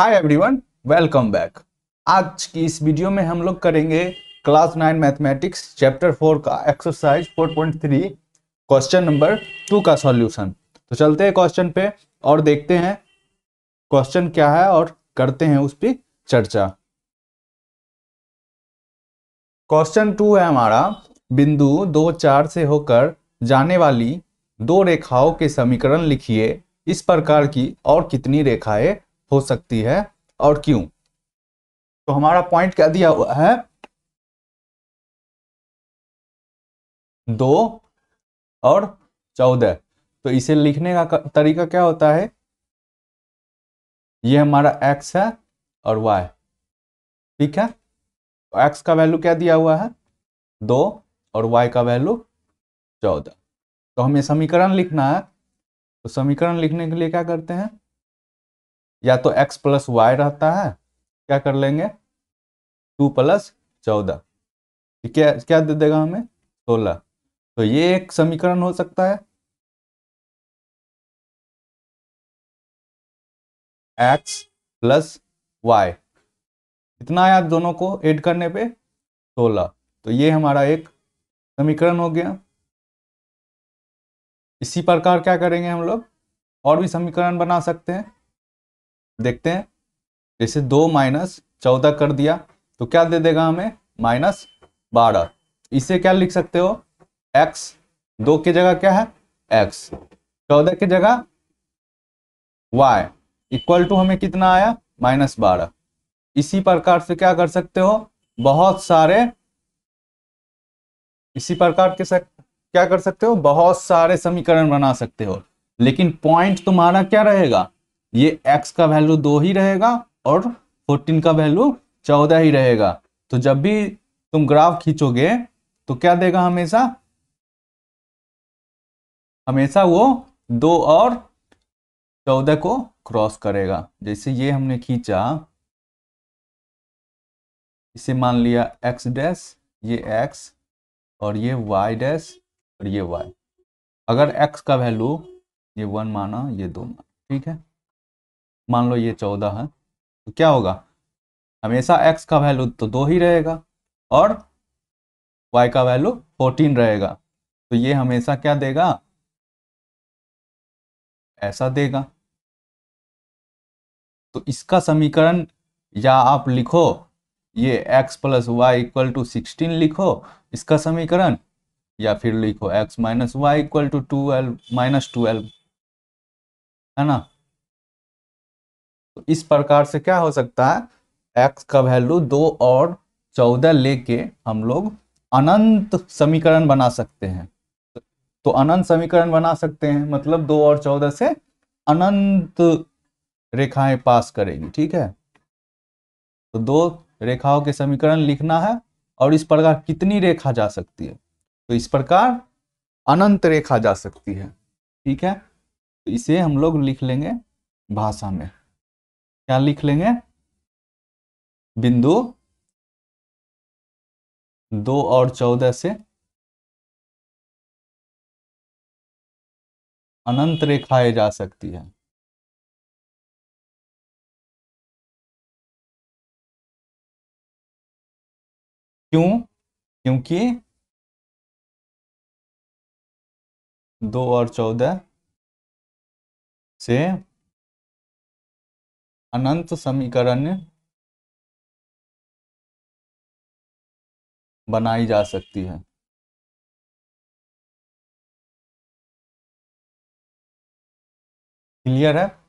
hi everyone welcome back आज की इस वीडियो में हम लोग करेंगे class nine mathematics chapter four का exercise four point three question number two का सॉल्यूशन तो चलते हैं क्वेश्चन पे और देखते हैं क्वेश्चन क्या है और करते हैं उस पर चर्चा क्वेश्चन टू है हमारा बिंदु दो चार से होकर जाने वाली दो रेखाओं के समीकरण लिखिए इस प्रकार की और कितनी रेखाएं हो सकती है और क्यों तो हमारा पॉइंट क्या दिया हुआ है दो और चौदह तो इसे लिखने का तरीका क्या होता है ये हमारा एक्स है और वाई ठीक है एक्स का वैल्यू क्या दिया हुआ है दो और वाई का वैल्यू चौदह तो हमें समीकरण लिखना है तो समीकरण लिखने के लिए क्या करते हैं या तो x प्लस वाई रहता है क्या कर लेंगे टू प्लस चौदह क्या क्या दे देगा हमें सोलह तो ये एक समीकरण हो सकता है एक्स प्लस वाई कितना आया दोनों को ऐड करने पे सोलह तो ये हमारा एक समीकरण हो गया इसी प्रकार क्या करेंगे हम लोग और भी समीकरण बना सकते हैं देखते हैं जैसे दो माइनस चौदह कर दिया तो क्या दे देगा हमें माइनस बारह इसे क्या लिख सकते हो एक्स दो की जगह क्या है एक्स चौदह की जगह वाई इक्वल टू हमें कितना आया माइनस बारह इसी प्रकार से क्या कर सकते हो बहुत सारे इसी प्रकार के सक, क्या कर सकते हो बहुत सारे समीकरण बना सकते हो लेकिन पॉइंट तुम्हारा क्या रहेगा ये x का वैल्यू दो ही रहेगा और फोर्टीन का वैल्यू चौदह ही रहेगा तो जब भी तुम ग्राफ खींचोगे तो क्या देगा हमेशा हमेशा वो दो और चौदह को क्रॉस करेगा जैसे ये हमने खींचा इसे मान लिया x डैश ये x और ये y डैश और ये y अगर x का वैल्यू ये वन माना ये दो माना ठीक है मान लो ये चौदह है तो क्या होगा हमेशा एक्स का वैल्यू तो दो ही रहेगा और वाई का वैल्यू फोर्टीन रहेगा तो ये हमेशा क्या देगा ऐसा देगा तो इसका समीकरण या आप लिखो ये x plus y equal to sixteen लिखो इसका समीकरण या फिर लिखो x minus y equal to two minus two है ना तो इस प्रकार से क्या हो सकता है एक्स का वैल्यू दो और चौदह लेके हम लोग अनंत समीकरण बना सकते हैं तो अनंत समीकरण बना सकते हैं मतलब दो और चौदह से अनंत रेखाएं पास करेगी ठीक है तो दो रेखाओं के समीकरण लिखना है और इस प्रकार कितनी रेखा जा सकती है तो इस प्रकार अनंत रेखा जा सकती है ठीक है तो इसे हम लोग लिख लेंगे भाषा में क्या लिख लेंगे बिंदु दो और चौदह से अनंत रेखाएं जा सकती है क्यों क्योंकि दो और चौदह से अनंत समीकरण बनाई जा सकती है क्लियर है